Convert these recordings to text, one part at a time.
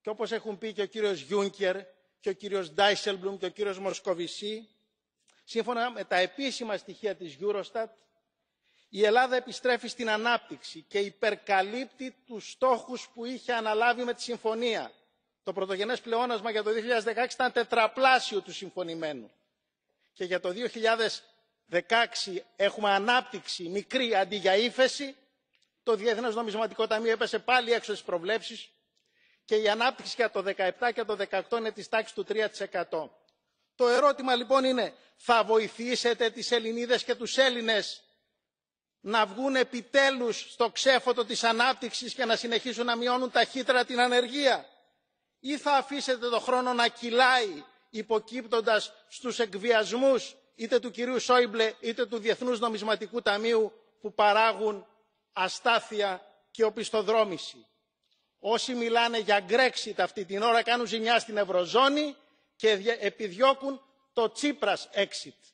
και όπως έχουν πει και ο κύριος Γιούνκερ και ο κύριος Ντάισελμπλουμ και ο κύριος Μοσκοβισή, σύμφωνα με τα επίσημα στοιχεία της Eurostat, η Ελλάδα επιστρέφει στην ανάπτυξη και υπερκαλύπτει τους στόχους που είχε αναλάβει με τη συμφωνία. Το πρωτογενές πλεόνασμα για το 2016 ήταν τετραπλάσιο του συμφωνημένου. Και για το 2016 έχουμε ανάπτυξη μικρή αντί για ύφεση. Το Διεθνές Νομισματικό Ταμείο έπεσε πάλι έξω στις προβλέψεις και η ανάπτυξη για το 17 και το 18 είναι της τάξης του 3%. Το ερώτημα λοιπόν είναι θα βοηθήσετε τις Ελληνίδες και τους Έλληνες να βγουν επιτέλους στο ξέφωτο της ανάπτυξης και να συνεχίσουν να μειώνουν ταχύτερα την ανεργία ή θα αφήσετε το χρόνο να κυλάει υποκύπτοντας στους εκβιασμούς είτε του κυρίου Σόιμπλε είτε του Διεθνούς Νομισματικού Ταμείου που παράγουν αστάθεια και οπισθοδρόμηση όσοι μιλάνε για Brexit αυτή την ώρα κάνουν ζημιά στην Ευρωζώνη και επιδιώκουν το Τσίπρας exit.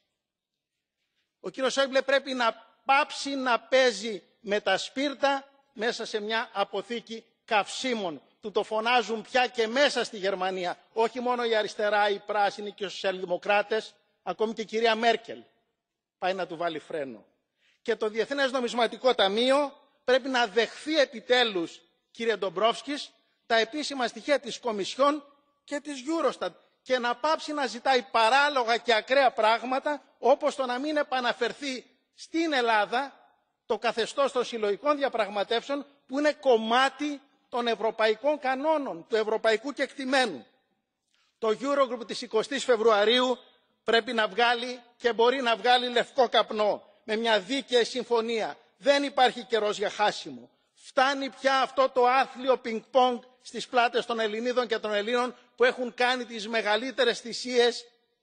Ο κύριος Σόιμπλε πρέπει να πάψει να παίζει με τα σπίρτα μέσα σε μια αποθήκη καυσίμων. Του το φωνάζουν πια και μέσα στη Γερμανία. Όχι μόνο η αριστερά, οι πράσινοι και οι σοσιαλδημοκράτες, ακόμη και η κυρία Μέρκελ πάει να του βάλει φρένο. Και το Διεθνές Νομισματικό Ταμείο πρέπει να δεχθεί επιτέλους κύριε Ντομπρόφσκης, τα επίσημα στοιχεία της Κομισιόν και της Eurostat και να πάψει να ζητάει παράλογα και ακραία πράγματα όπως το να μην επαναφερθεί στην Ελλάδα το καθεστώς των συλλογικών διαπραγματεύσεων που είναι κομμάτι των ευρωπαϊκών κανόνων, του ευρωπαϊκού κεκτημένου. Το Eurogroup της 20ης Φεβρουαρίου πρέπει να βγάλει και μπορεί να βγάλει λευκό καπνό με μια δίκαιη συμφωνία. Δεν υπάρχει καιρός για χάσιμο. Φτάνει πια αυτό το άθλιο πινκ πονγκ στις πλάτες των Ελληνίδων και των Ελλήνων που έχουν κάνει τις μεγαλύτερες θυσίες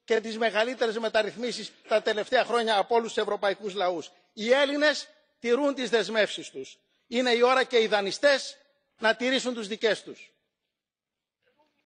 και τις μεγαλύτερες μεταρρυθμίσεις τα τελευταία χρόνια από όλους τους ευρωπαϊκούς λαούς. Οι Έλληνες τηρούν τις δεσμεύσεις τους. Είναι η ώρα και οι δανειστές να τηρήσουν τους δικές τους.